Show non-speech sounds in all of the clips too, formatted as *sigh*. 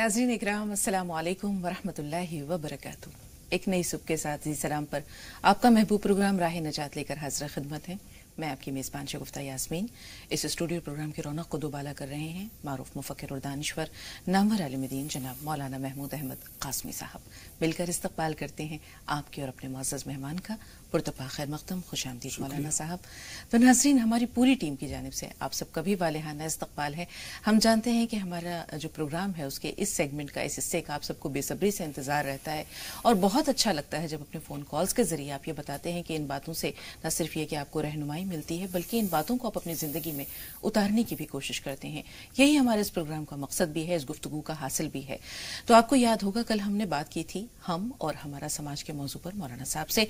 नाजरीन इकराम असलकम वबरक एक नई सुबह के साथ जी सलाम पर आपका महबूब प्रोग्राम राह नजात लेकर हाजिर खिदमत है मैं आपकी मेज़बान शगुफ्ता यासमीन इस स्टूडियो प्रोग्राम की रौनक को दोबाला कर रहे हैं मारूफ मुफकर और दानश्वर नामवर आलमदीन जनाब मौलाना महमूद अहमद कासमी साहब मिलकर इस्ताल करते हैं आपके और अपने मोज़ मेहमान का पुरतपा तो खैर मकदम खुश आमदीद मौलाना साहब तो नाजरीन हमारी पूरी टीम की जानब से आप सब कभी वालहाना इस्तकबाल है हम जानते हैं कि हमारा जो प्रोग्राम है उसके इस सेगमेंट का इस हिस्से का आप सबको बेसब्री से इंतजार रहता है और बहुत अच्छा लगता है जब अपने फ़ोन कॉल्स के जरिए आप ये बताते हैं कि इन बातों से न सिर्फ ये कि आपको रहनुमाई मिलती है बल्कि इन बातों को आप अपनी ज़िंदगी में उतारने की भी कोशिश करते हैं यही हमारे इस प्रोग्राम का मकसद भी है इस गुफ्तु का हासिल भी है तो आपको याद होगा कल हमने बात की थी हम और हमारा समाज के मौजू पर मौलाना साहब से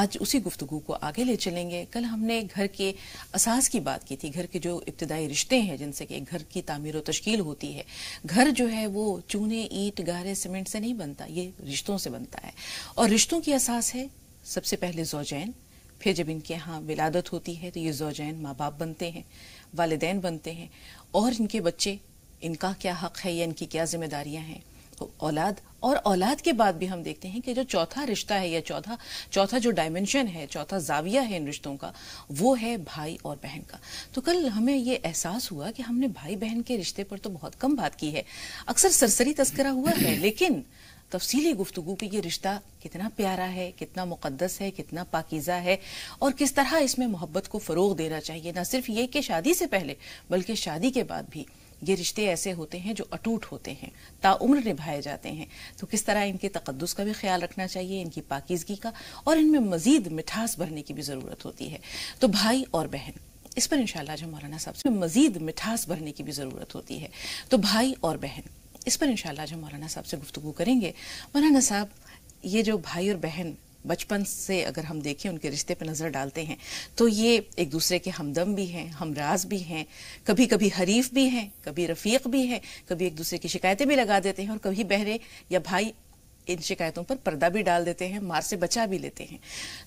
आज उसी गुफ्तु को आगे ले चलेंगे कल हमने घर के असास की बात की थी घर के जो इब्तदाई रिश्ते हैं जिनसे कि घर की तामीर तश्कील होती है घर जो है वो चूने ईट गारे सीमेंट से नहीं बनता ये रिश्तों से बनता है और रिश्तों की असास है सबसे पहले जोजैन फिर जब इनके यहाँ विलादत होती है तो ये जोजैन माँ बाप बनते हैं वालदेन बनते हैं और इनके बच्चे इनका क्या हक है या इनकी क्या जिम्मेदारियाँ हैं तो औलाद और औलाद के बाद भी हम देखते हैं कि जो चौथा रिश्ता है या चौथा चौथा जो डायमेंशन है चौथा जाविया है इन रिश्तों का वो है भाई और बहन का तो कल हमें ये एहसास हुआ कि हमने भाई बहन के रिश्ते पर तो बहुत कम बात की है अक्सर सरसरी तस्करा हुआ है *clears throat* लेकिन तफसीली गुफ्तु की ये रिश्ता कितना प्यारा है कितना मुकदस है कितना पाकिज़ा है और किस तरह इसमें मोहब्बत को फ़रोग देना चाहिए न सिर्फ ये कि शादी से पहले बल्कि शादी के बाद भी ये रिश्ते ऐसे होते हैं जो अटूट होते हैं ताउम्र निभाए जाते हैं तो किस तरह इनके तकदस का भी ख्याल रखना चाहिए इनकी पाकिजगी का और इनमें मजीद मिठास भरने की भी ज़रूरत होती है तो भाई और बहन इस पर इनशाला जो मौलाना साहब से मजीद मिठास भरने की भी ज़रूरत होती है तो भाई और बहन इस पर इनशाला जो मौलाना साहब से गुफ्तु करेंगे मौलाना साहब ये जो भाई और बहन बचपन से अगर हम देखें उनके रिश्ते पर नज़र डालते हैं तो ये एक दूसरे के हमदम भी हैं हमराज भी हैं कभी कभी हरीफ भी हैं कभी रफ़ीक भी हैं कभी एक दूसरे की शिकायतें भी लगा देते हैं और कभी बहरे या भाई इन शिकायतों पर पर्दा भी डाल देते हैं मार से बचा भी लेते हैं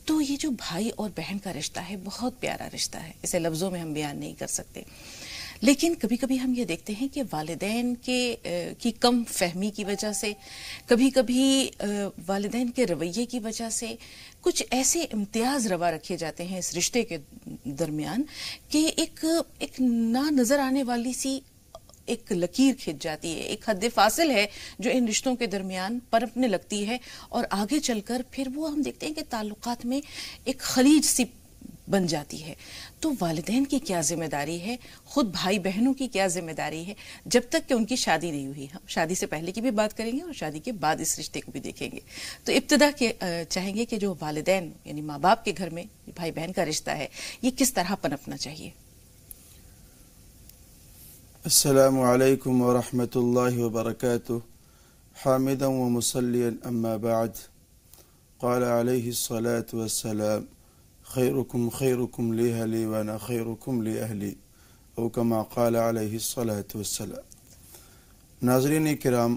तो ये जो भाई और बहन का रिश्ता है बहुत प्यारा रिश्ता है इसे लफ्ज़ों में हम बयान नहीं कर सकते लेकिन कभी कभी हम ये देखते हैं कि वालदेन के की कम फहमी की वजह से कभी कभी वालदेन के रवैये की वजह से कुछ ऐसे इम्तियाज रवा रखे जाते हैं इस रिश्ते के दरमियान कि एक एक ना नजर आने वाली सी एक लकीर खिंच जाती है एक हद फासिल है जो इन रिश्तों के दरमियान परपने लगती है और आगे चलकर फिर वो हम देखते हैं कि ताल्लुकात में एक खलीज सी बन जाती है तो वालदेन की क्या जिम्मेदारी है खुद भाई बहनों की क्या जिम्मेदारी है जब तक कि उनकी शादी नहीं हुई हम शादी से पहले की भी बात करेंगे और शादी के बाद इस रिश्ते को भी देखेंगे तो इब्तदा के चाहेंगे कि जो वालदेन यानी माँ बाप के घर में भाई बहन का रिश्ता है ये किस तरह पनपना चाहिए अल्लाम वरहमल व मुसलिन अम्माबाद قال عليه الصلاة والسلام خيركم خيركم لأهلي وأنا خيركم لأهلي أو كما قال عليه الصلاة والسلام नाजरीन कराम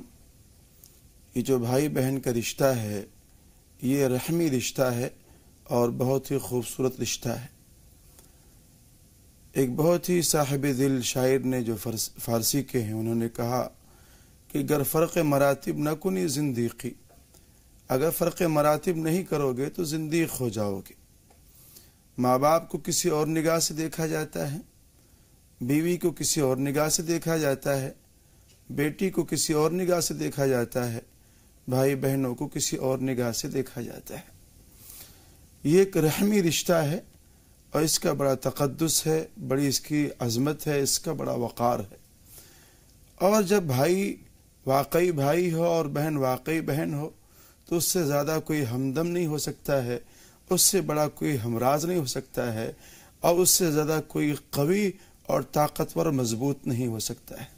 ये जो भाई बहन का रिश्ता है ये रहमी रिश्ता है और बहुत ही खूबसूरत रिश्ता है एक बहुत ही साहिब दिल शायर ने जो फारसी के हैं उन्होंने कहा कि अगर फ़र्क मरातब न कुनी जिंदगी अगर फ़र्क मरातब नहीं करोगे तो जिंदगी हो जाओगे माँ बाप को किसी और निगाह से देखा जाता है बीवी को किसी और निगाह से देखा जाता है बेटी को किसी और निगाह से देखा जाता है भाई बहनों को किसी और निगाह से देखा जाता है ये एक रहमी रिश्ता है और इसका बड़ा तकदस है बड़ी इसकी अजमत है इसका बड़ा वक़ार है और जब भाई वाकई भाई हो और बहन वाकई बहन हो तो उससे ज़्यादा कोई हमदम नहीं हो सकता है उससे बड़ा कोई हमराज नहीं हो सकता है और उससे ज़्यादा कोई कवि और ताकतवर मजबूत नहीं हो सकता है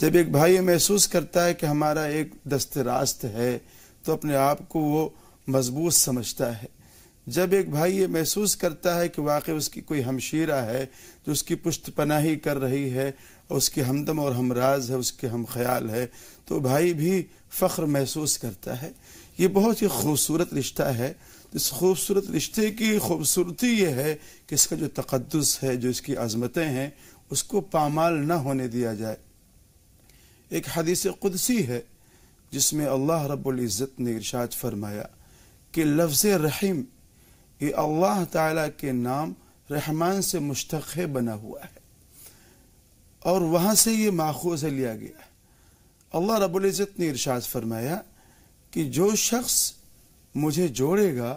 जब एक भाई ये महसूस करता है कि हमारा एक दस्त रास्त है तो अपने आप को वो मजबूत समझता है जब एक भाई ये महसूस करता है कि वाकई उसकी कोई हमशीरा है जो तो उसकी पुष्ट पनाही कर रही है उसकी हमदम और हमराज है उसके हम ख्याल है तो भाई भी फ़ख्र महसूस करता है ये बहुत ही खूबसूरत रिश्ता है इस खूबसूरत रिश्ते की खूबसूरती ये है कि इसका जो तकदस है जो इसकी आज़मतें हैं उसको पामाल ना होने दिया जाए एक हदीस कुदसी है जिसमें अल्लाह रब्ज़त ने इर्शाद फरमाया कि लफ्ज़ रहीम ये अल्लाह ताला के नाम रहमान से मुश्तक बना हुआ है और वहाँ से ये माखोज लिया गया अल्लाह रबुल्जत ने इर्शाद फरमाया कि जो शख्स मुझे जोड़ेगा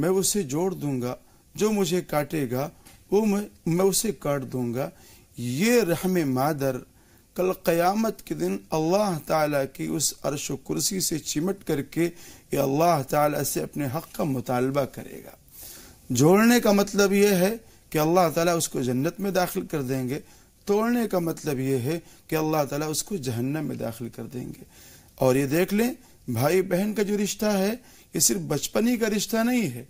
मैं उसे जोड़ दूंगा जो मुझे काटेगा वो मैं मैं उसे काट दूंगा ये रहम मादर कल क़यामत के दिन अल्लाह ताला की उस अरश कुर्सी से चिमट करके ये अल्लाह ताला से अपने हक़ का मुतालबा करेगा जोड़ने का मतलब ये है कि अल्लाह ताला उसको जन्नत में दाखिल कर देंगे तोड़ने का मतलब ये है कि अल्लाह ताला उसको जहन्नम में दाखिल कर देंगे और ये देख लें भाई बहन का जो रिश्ता है ये सिर्फ बचपन ही का रिश्ता नहीं है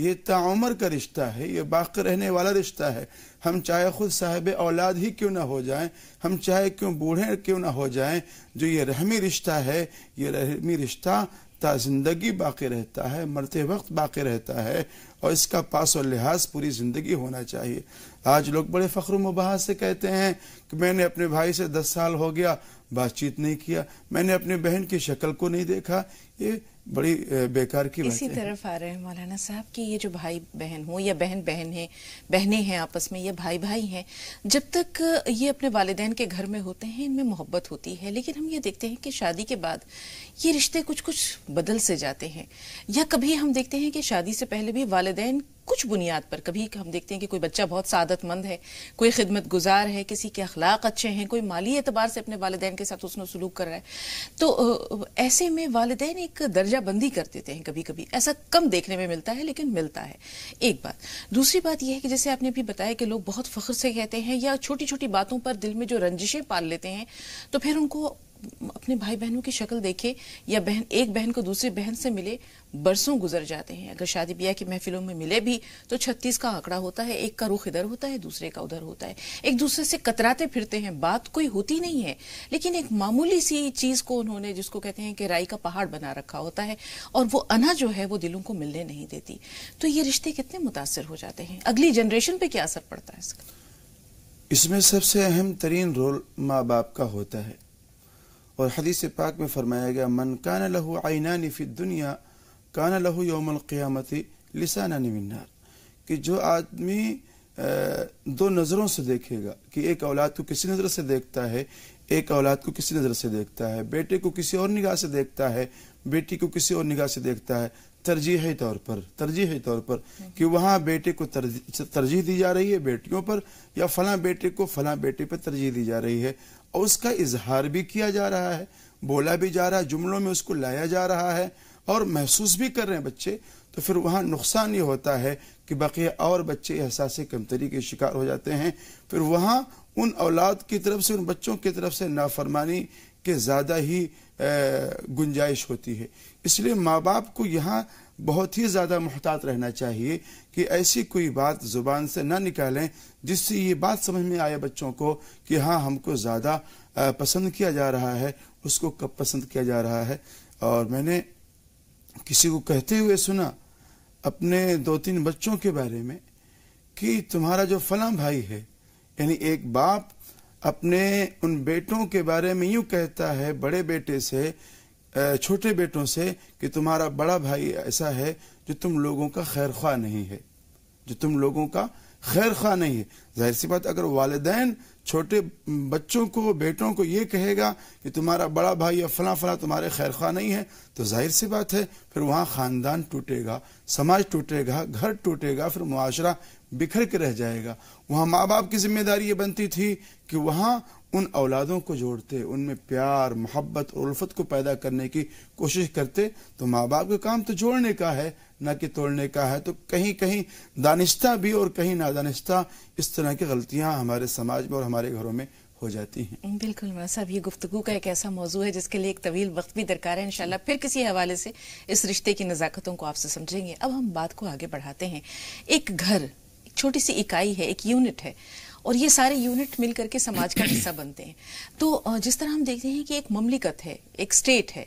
ये ताउमर का रिश्ता है ये बाकी रहने वाला रिश्ता है हम चाहे खुद साहब औलाद ही क्यों ना हो जाएं हम चाहे क्यों बूढ़े क्यों ना हो जाएं जो ये रहमी रिश्ता है ये रहमी रिश्ता ता जिंदगी बाकी रहता है मरते वक्त बाकी रहता है और इसका पास और लिहाज पूरी ज़िंदगी होना चाहिए आज लोग बड़े फ़ख्र मुबाह से कहते हैं कि मैंने अपने भाई से दस साल हो गया बातचीत नहीं किया मैंने अपनी बहन की शक्ल को नहीं देखा ये बड़ी बेकार की इसी तरफ आ रहे हैं मौलाना साहब कि ये जो भाई बहन हो या बहन बहन है बहनें हैं आपस में या भाई भाई हैं जब तक ये अपने वालदेन के घर में होते हैं इनमें मोहब्बत होती है लेकिन हम ये देखते हैं कि शादी के बाद ये रिश्ते कुछ कुछ बदल से जाते हैं या कभी हम देखते हैं कि शादी से पहले भी वालदेन कुछ बुनियाद पर कभी हम देखते हैं कि कोई बच्चा बहुत सादतमंद है कोई खिदमत गुजार है किसी के अखलाक अच्छे हैं कोई माली एतबार से अपने वालदे के साथ उसने सलूक कर रहा है तो ऐसे में वालदेन एक दर्जा बंदी कर देते हैं कभी कभी ऐसा कम देखने में मिलता है लेकिन मिलता है एक बात दूसरी बात यह है कि जैसे आपने भी बताया कि लोग बहुत फख्र से कहते हैं या छोटी छोटी बातों पर दिल में जो रंजिशें पाल लेते हैं तो फिर उनको अपने भाई बहनों की शक्ल देखे या बहन एक बहन को दूसरी बहन से मिले बरसों गुजर जाते हैं अगर शादी ब्याह की महफिलों में मिले भी तो छत्तीस का आंकड़ा होता है एक का रुख इधर होता है दूसरे का उधर होता है एक दूसरे से कतराते फिरते हैं बात कोई होती नहीं है लेकिन एक मामूली सी चीज को उन्होंने जिसको कहते हैं कि राई का पहाड़ बना रखा होता है और वो अना जो है वो दिलों को मिलने नहीं देती तो ये रिश्ते कितने मुतासर हो जाते हैं अगली जनरेशन पे क्या असर पड़ता है इसका इसमें सबसे अहम तरीन रोल माँ बाप का होता है और हदीस पाक में फरमाया गया मन कान लहू आईना नफ़ी दुनिया कान लहू योम क़ियामती लिसाना निमिनार कि जो आदमी दो नज़रों से देखेगा कि एक औलाद को किसी नज़र से देखता है एक औलाद को किसी नज़र से देखता है बेटे को किसी और निगाह से देखता है बेटी को किसी और निगाह से देखता है तरजीह तौर पर तरजीह तौर पर कि वहाँ बेटे को तरजीह दी जा रही है बेटियों पर या फला बेटे को फला बेटे पर तरजीह दी जा रही है और उसका इजहार भी किया जा रहा है बोला भी जा रहा है जुमलों में उसको लाया जा रहा है और महसूस भी कर रहे हैं बच्चे तो फिर वहाँ नुकसान ये होता है कि बाकी और बच्चे एहसास कमतरी के शिकार हो जाते हैं फिर वहाँ उन औलाद की तरफ से उन बच्चों की तरफ से नाफरमानी के ज़्यादा ही गुंजाइश होती है इसलिए माँ बाप को यहाँ बहुत ही ज़्यादा मोहतात रहना चाहिए कि ऐसी कोई बात ज़ुबान से ना निकालें जिससे ये बात समझ में आए बच्चों को कि हाँ हमको ज़्यादा पसंद किया जा रहा है उसको कब पसंद किया जा रहा है और मैंने किसी को कहते हुए सुना अपने दो तीन बच्चों के बारे में कि तुम्हारा जो फला भाई है यानी एक बाप अपने उन बेटों के बारे में यूं कहता है बड़े बेटे से छोटे बेटों से कि तुम्हारा बड़ा भाई ऐसा है जो तुम लोगों का खैर खा नहीं है जो तुम लोगों का खैर नहीं है जाहिर सी बात अगर वालदेन छोटे बच्चों को बेटों को ये कहेगा कि तुम्हारा बड़ा भाई या फला फला तुम्हारे खैर खा नहीं है तो जाहिर सी बात है फिर वहां ख़ानदान टूटेगा समाज टूटेगा घर टूटेगा फिर मुआशरा बिखर के रह जाएगा वहां माँ बाप की जिम्मेदारी ये बनती थी कि वहां उन औलादों को जोड़ते उनमें प्यार मोहब्बत और उल्फत को पैदा करने की कोशिश करते तो माँ बाप का काम तो जोड़ने का है न कि तोड़ने का है तो कहीं कहीं दानिश्ता भी और कहीं नादानिश्ता इस तरह की गलतियाँ हमारे समाज में और हमारे घरों में हो जाती हैं बिल्कुल मैं साहब ये गुफ्तु का एक ऐसा मौजू है जिसके लिए एक तवील वक्त भी दरकार है इंशाल्लाह फिर किसी हवाले से इस रिश्ते की नज़ाकतों को आपसे समझेंगे अब हम बात को आगे बढ़ाते हैं एक घर छोटी सी इकाई है एक यूनिट है और ये सारे यूनिट मिल करके समाज का हिस्सा बनते हैं तो जिस तरह हम देखते हैं कि एक ममलिकत है एक स्टेट है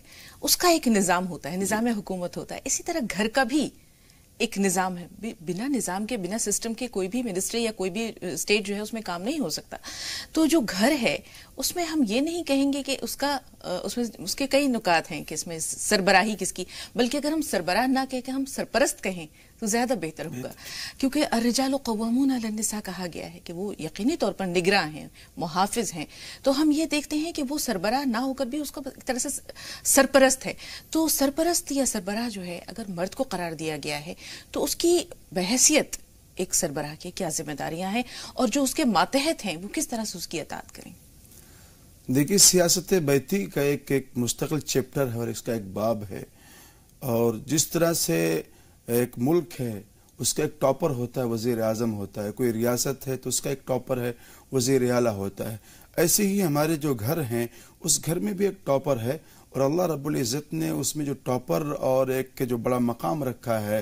उसका एक निज़ाम होता है निज़ाम हुकूमत होता है इसी तरह घर का भी एक निज़ाम है बिना निज़ाम के बिना सिस्टम के कोई भी मिनिस्ट्री या कोई भी स्टेट जो है उसमें काम नहीं हो सकता तो जो घर है उसमें हम ये नहीं कहेंगे कि उसका उसमें उसके कई नुकात हैं कि इसमें सरबराही किसकी बल्कि अगर हम सरबराह ना कहें हम सरपरस्त कहें तो ज़्यादा बेहतर होगा क्योंकि अरजाल कवामून अलनसा कहा गया है कि वो यकीनी तौर पर निगरा हैं मुहाफ़ हैं तो हम ये देखते हैं कि वो सरबरा ना होकर भी उसको एक तरह से सरपरस्त है तो सरपरस्त या सरबराह जो है अगर मर्द को करार दिया गया है तो उसकी बहसीत एक सरबराह की क्या जिम्मेदारियां हैं और जो उसके मातहत हैं वो किस तरह से उसकी अतात करें देखिए सियासत बैती का एक एक मुस्तकिल चैप्टर है और इसका एक बाब है और जिस तरह से एक मुल्क है उसका एक टॉपर होता है वजीर आज़म होता है कोई रियासत है तो उसका एक टॉपर है वजीर आला होता है ऐसे ही हमारे जो घर हैं उस घर में भी एक टॉपर है और अल्लाह रब्बुल इज़्ज़त ने उसमें जो टॉपर और एक के जो बड़ा मकाम रखा है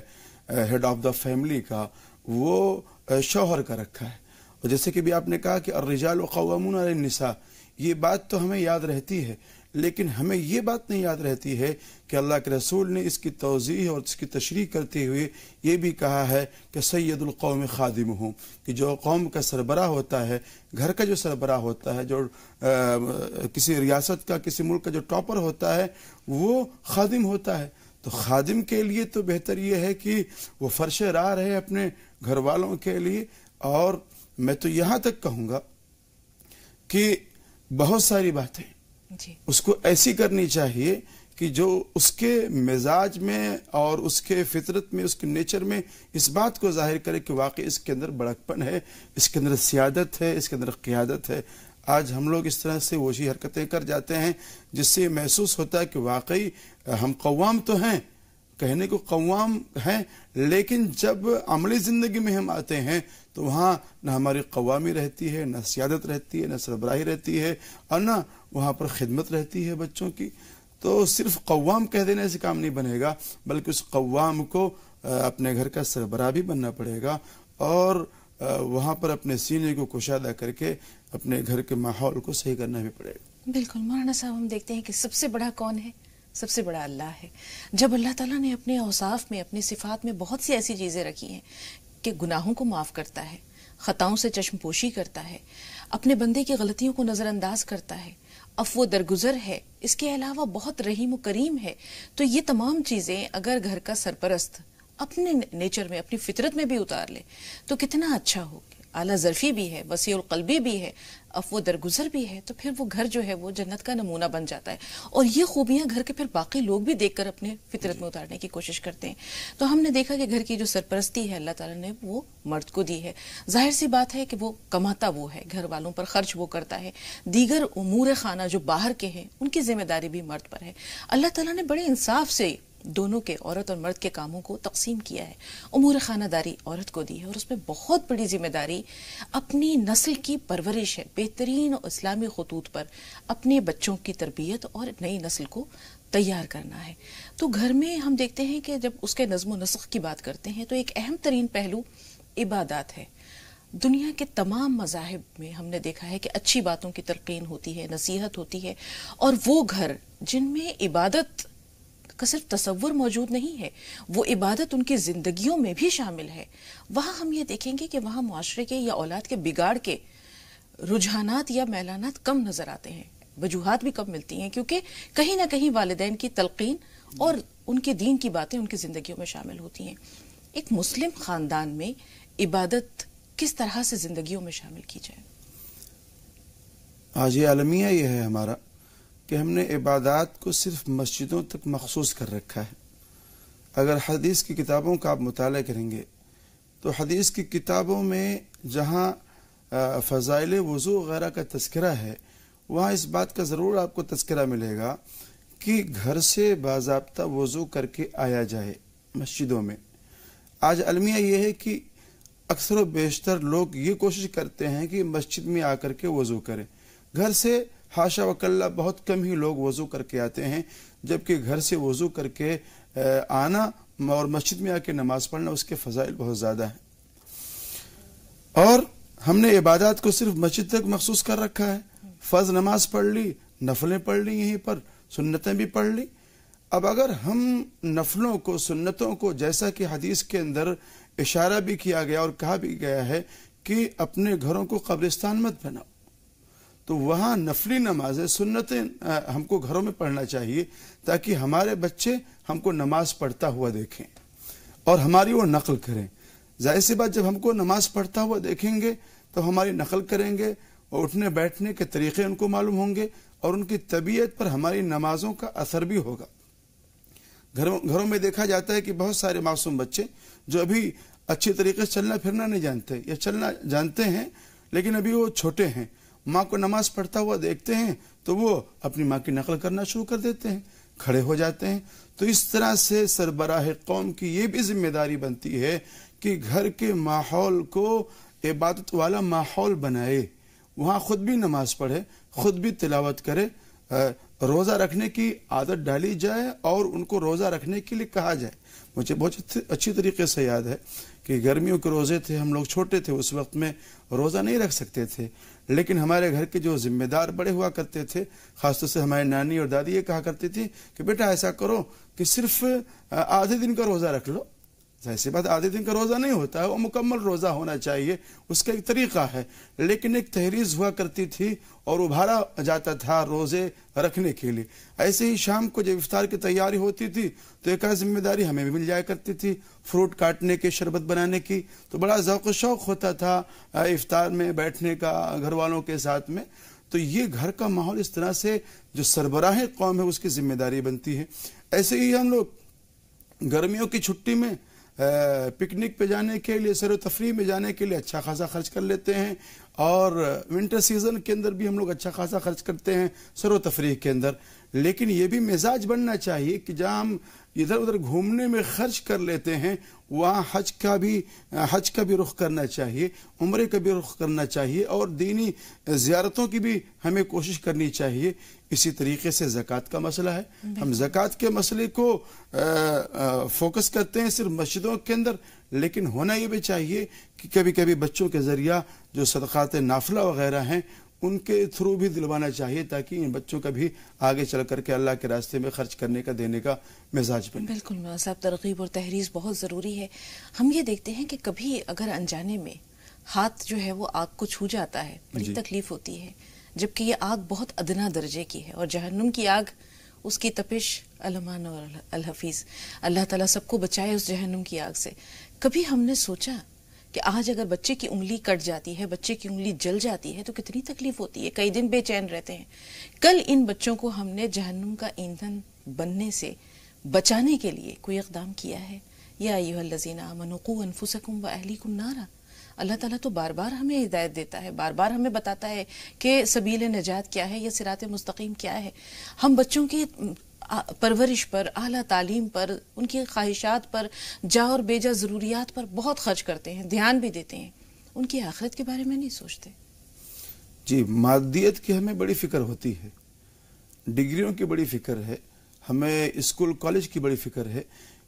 हेड ऑफ़ द फैमिली का वो शोहर का रखा है और जैसे कि भी आपने कहा कि अर्रिजाल कवामून निसा ये बात तो हमें याद रहती है लेकिन हमें ये बात नहीं याद रहती है कि अल्लाह के रसूल ने इसकी तोज़ी और इसकी तशरी करते हुए ये भी कहा है कि कौम खादिम हूँ कि जो कौम का सरबरा होता है घर का जो सरबरा होता है जो आ, किसी रियासत का किसी मुल्क का जो टॉपर होता है वो खादिम होता है तो खादिम के लिए तो बेहतर ये है कि वो फर्श रहा रहे अपने घर वालों के लिए और मैं तो यहाँ तक कहूँगा कि बहुत सारी बातें उसको ऐसी करनी चाहिए कि जो उसके मिजाज में और उसके फितरत में उसके नेचर में इस बात को जाहिर करे कि वाकई इसके अंदर बड़कपन है इसके अंदर सियादत है इसके अंदर क़्यादत है आज हम लोग इस तरह से वोशी हरकतें कर जाते हैं जिससे महसूस होता है कि वाकई हम कवाम तो हैं कहने को कवाम हैं लेकिन जब अमली ज़िंदगी में हम आते हैं तो वहाँ न हमारी कवामी रहती है न सियादत रहती है न सरबराही रहती है और न वहाँ पर खिदमत रहती है बच्चों की तो सिर्फ कौवाम कह देने से काम नहीं बनेगा बल्कि उस कौवाम को अपने घर का सरबरा भी बनना पड़ेगा और वहाँ पर अपने सीने को कुशादा करके अपने घर के माहौल को सही करना भी पड़ेगा बिल्कुल मौलाना साहब हम देखते हैं कि सबसे बड़ा कौन है सबसे बड़ा अल्लाह है जब अल्लाह ताला ने अपने औसाफ में अपनी सिफात में बहुत सी ऐसी चीज़ें रखी हैं कि गुनाहों को माफ़ करता है ख़ताओं से चश्मपोशी करता है अपने बंदे की गलतियों को नज़रअंदाज करता है अफो दरगुजर है इसके अलावा बहुत रहीम करीम है तो ये तमाम चीज़ें अगर घर का सरपरस्त अपने नेचर में अपनी फितरत में भी उतार ले तो कितना अच्छा होगा आला ज़रफ़ी भी है वसीकलबी भी है अफ वो दरगुजर भी है तो फिर वो घर जो है वो जन्नत का नमूना बन जाता है और ये खूबियाँ घर के फिर बाकी लोग भी देख कर अपने फितरत में उतारने की कोशिश करते हैं तो हमने देखा कि घर की जो सरपरस्ती है अल्लाह ताला ने वो मर्द को दी है जाहिर सी बात है कि वो कमाता वो है घर वालों पर खर्च वो करता है दीगर उमूर खाना जो बाहर के हैं उनकी जिम्मेदारी भी मर्द पर है अल्लाह तला ने बड़े इंसाफ से दोनों के औरत और मर्द के कामों को तकसीम किया है उमूर खानादारी औरत को दी है और उसमें बहुत बड़ी जिम्मेदारी अपनी नस्ल की परवरिश है बेहतरीन इस्लामी खतूत पर अपने बच्चों की तरबियत और नई नस्ल को तैयार करना है तो घर में हम देखते हैं कि जब उसके नज्म नस्ख की बात करते हैं तो एक अहम तरीन पहलू इबादत है दुनिया के तमाम मजाहब में हमने देखा है कि अच्छी बातों की तरकीन होती है नसीहत होती है और वो घर जिनमें इबादत का सिर्फ तस्वुर मौजूद नहीं है वो इबादत उनकी ज़िंदगियों में भी शामिल है वहाँ हम ये देखेंगे कि वहाँ माशरे के या औलाद के बिगाड़ के रुझानात या मैलानात कम नज़र आते हैं वजूहत भी कम मिलती हैं क्योंकि कहीं ना कहीं वालदेन की तलकिन और उनके दीन की बातें उनकी जिंदगी में शामिल होती हैं एक मुस्लिम ख़ानदान में इबादत किस तरह से जिंदगी में शामिल की जाए आज ये आलमिया ये है हमारा कि हमने इबादत को सिर्फ मस्जिदों तक मखसूस कर रखा है अगर हदीस की किताबों का आप मुताल करेंगे तो हदीस की किताबों में जहाँ फ़जाइल वज़ू वगैरह का तस्करा है वहाँ इस बात का ज़रूर आपको तस्करा मिलेगा कि घर से बाबा वज़ू करके आया जाए मस्जिदों में आज अलमिया ये है कि अक्सर बेशतर लोग ये कोशिश करते हैं कि मस्जिद में आकर के वज़ू करें घर से हाशा वकल्ला बहुत कम ही लोग वज़ू करके आते हैं जबकि घर से वज़ू करके आना और मस्जिद में आके नमाज पढ़ना उसके फ़जाइल बहुत ज़्यादा है और हमने इबादत को सिर्फ मस्जिद तक मखसूस कर रखा है फ़र्ज नमाज पढ़ ली नफलें पढ़ ली यहीं पर सुन्नतें भी पढ़ ली अब अगर हम नफलों को सुन्नतों को जैसा कि हदीस के अंदर इशारा भी किया गया और कहा भी गया है कि अपने घरों को कब्रिस्तान मत बनाओ तो वहाँ नफली नमाजें सुन्नतें हमको घरों में पढ़ना चाहिए ताकि हमारे बच्चे हमको नमाज पढ़ता हुआ देखें और हमारी वो नकल करें जाहिर सी बात जब हमको नमाज पढ़ता हुआ देखेंगे तो हमारी नकल करेंगे और उठने बैठने के तरीके उनको मालूम होंगे और उनकी तबीयत पर हमारी नमाजों का असर भी होगा घरों घरों में देखा जाता है कि बहुत सारे मासूम बच्चे जो अभी अच्छी तरीके से चलना फिरना नहीं जानते या चलना जानते हैं लेकिन अभी वो छोटे हैं माँ को नमाज पढ़ता हुआ देखते हैं तो वो अपनी माँ की नकल करना शुरू कर देते हैं खड़े हो जाते हैं तो इस तरह से सरबराह कौम की ये भी जिम्मेदारी बनती है कि घर के माहौल को इबादत वाला माहौल बनाए वहाँ खुद भी नमाज पढ़े खुद भी तिलावत करे रोज़ा रखने की आदत डाली जाए और उनको रोज़ा रखने के लिए कहा जाए मुझे बहुत अच्छी तरीके से याद है कि गर्मियों के रोज़े थे हम लोग छोटे थे उस वक्त में रोज़ा नहीं रख सकते थे लेकिन हमारे घर के जो जिम्मेदार बड़े हुआ करते थे खासतौर से हमारे नानी और दादी ये कहा करती थी कि बेटा ऐसा करो कि सिर्फ आधे दिन का रोजा रख लो ऐसी बात आधे दिन का रोज़ा नहीं होता है वो मुकम्मल रोज़ा होना चाहिए उसका एक तरीक़ा है लेकिन एक तहरीज हुआ करती थी और उभारा जाता था रोज़े रखने के लिए ऐसे ही शाम को जब इफ्तार की तैयारी होती थी तो एक जिम्मेदारी हमें भी मिल जाया करती थी फ्रूट काटने के शरबत बनाने की तो बड़ा ज़ौक शौक़ होता था इफ्तार में बैठने का घर वालों के साथ में तो ये घर का माहौल इस तरह से जो सरबराह कौम है उसकी जिम्मेदारी बनती है ऐसे ही हम लोग गर्मियों की छुट्टी में पिकनिक पे जाने के लिए सैर तफरी में जाने के लिए अच्छा खासा खर्च कर लेते हैं और विंटर सीज़न के अंदर भी हम लोग अच्छा खासा खर्च करते हैं सैर तफरी के अंदर लेकिन ये भी मिजाज बनना चाहिए कि जहाँ हम इधर उधर घूमने में खर्च कर लेते हैं वहाँ हज का भी हज का भी रुख करना चाहिए उम्र का भी रुख करना चाहिए और दीनी ज्यारतों की भी हमें कोशिश करनी चाहिए इसी तरीके से जक़ात का मसला है हम ज़क़़त के मसले को आ, आ, फोकस करते हैं सिर्फ मस्जिदों के अंदर लेकिन होना ये भी चाहिए कि कभी कभी बच्चों के ज़रिया जो सदक़ात नाफला वगैरह हैं उनके थ्रू भी दिलवाना चाहिए ताकि इन बच्चों का भी आगे चल करके अल्लाह के रास्ते में खर्च करने का देने का मिजाज बने बिल्कुल साहब तरगीब और तहरीज बहुत ज़रूरी है हम ये देखते हैं कि कभी अगर अनजाने में हाथ जो है वो आग को छू जाता है बड़ी तकलीफ होती है जबकि ये आग बहुत अदना दर्जे की है और जहन्नुम की आग उसकी तपिश अलमान और अलहफीज़ अल्लाह ताला सबको बचाए उस जहन्नुम की आग से कभी हमने सोचा कि आज अगर बच्चे की उंगली कट जाती है बच्चे की उंगली जल जाती है तो कितनी तकलीफ होती है कई दिन बेचैन रहते हैं कल इन बच्चों को हमने जहन्नुम का ईंधन बनने से बचाने के लिए कोई इकदाम किया है या यूहलजीना मनकू अनफुसकुम व अहली नारा अल्लाह ताला तो बार बार हमें हिदायत देता है बार बार हमें बताता है कि सबील नजात क्या है या सिरात मुस्तकीम क्या है हम बच्चों की परवरिश पर आला तालीम पर उनकी ख्वाहिशात पर जा और बेजा ज़रूरियात पर बहुत खर्च करते हैं ध्यान भी देते हैं उनकी आखिरत के बारे में नहीं सोचते जी मादियत की हमें बड़ी फिक्र होती है डिग्रियों की बड़ी फिक्र है हमें स्कूल कॉलेज की बड़ी फिक्र है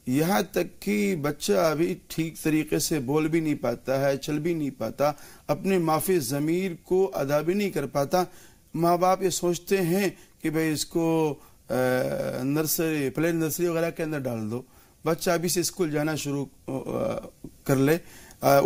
यहाँ तक कि बच्चा अभी ठीक तरीके से बोल भी नहीं पाता है चल भी नहीं पाता अपने माफी ज़मीर को अदा भी नहीं कर पाता माँ बाप ये सोचते हैं कि भाई इसको नर्सरी प्ले नर्सरी वगैरह के अंदर डाल दो बच्चा अभी से स्कूल जाना शुरू कर ले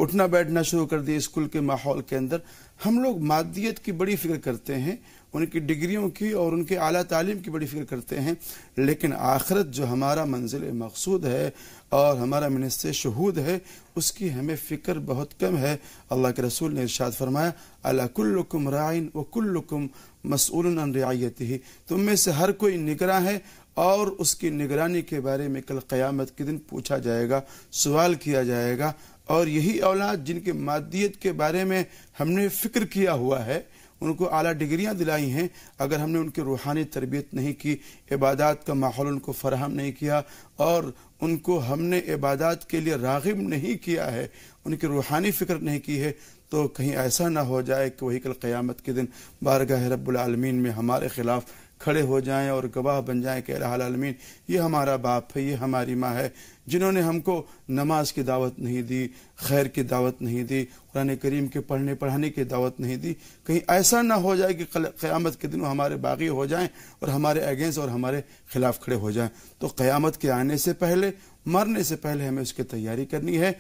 उठना बैठना शुरू कर दिए स्कूल के माहौल के अंदर हम लोग मादियत की बड़ी फिक्र करते हैं उनकी डिग्रियों की और उनके आला तालीम की बड़ी फिक्र करते हैं लेकिन आखरत जो हमारा मंजिल मकसूद है और हमारा मिनस शहूद है उसकी हमें फ़िक्र बहुत कम है अल्लाह के रसूल ने इर्शाद फरमाया अला अलाकुल्लकुम राइन कुल्लुकुम मसूल रियायत ही तुम तो में से हर कोई निगरा है और उसकी निगरानी के बारे में कल क़यामत के दिन पूछा जाएगा सवाल किया जाएगा और यही औलाद जिनके मादियत के बारे में हमने फ़िक्र किया हुआ है उनको आला डिग्रियाँ दिलाई हैं अगर हमने उनकी रूहानी तरबियत नहीं की इबादत का माहौल उनको फराहम नहीं किया और उनको हमने इबादत के लिए रागिब नहीं किया है उनकी रूहानी फ़िक्र नहीं की है तो कहीं ऐसा ना हो जाए कि वही कल क़्यामत के दिन बारगाह रब्बुल रबालमीन में हमारे ख़िलाफ़ खड़े हो जाएं और गवाह बन जाएं रहा आलमीन ये हमारा बाप है ये हमारी माँ है जिन्होंने हमको नमाज की दावत नहीं दी खैर की दावत नहीं दी कुरान करीम के पढ़ने पढ़ाने की दावत नहीं दी कहीं ऐसा ना हो जाए कि क़यामत के दिन हमारे बागी हो जाएं और हमारे अगेंस्ट और हमारे खिलाफ खड़े हो जाएं तो क़यामत के आने से पहले मरने से पहले हमें उसकी तैयारी करनी है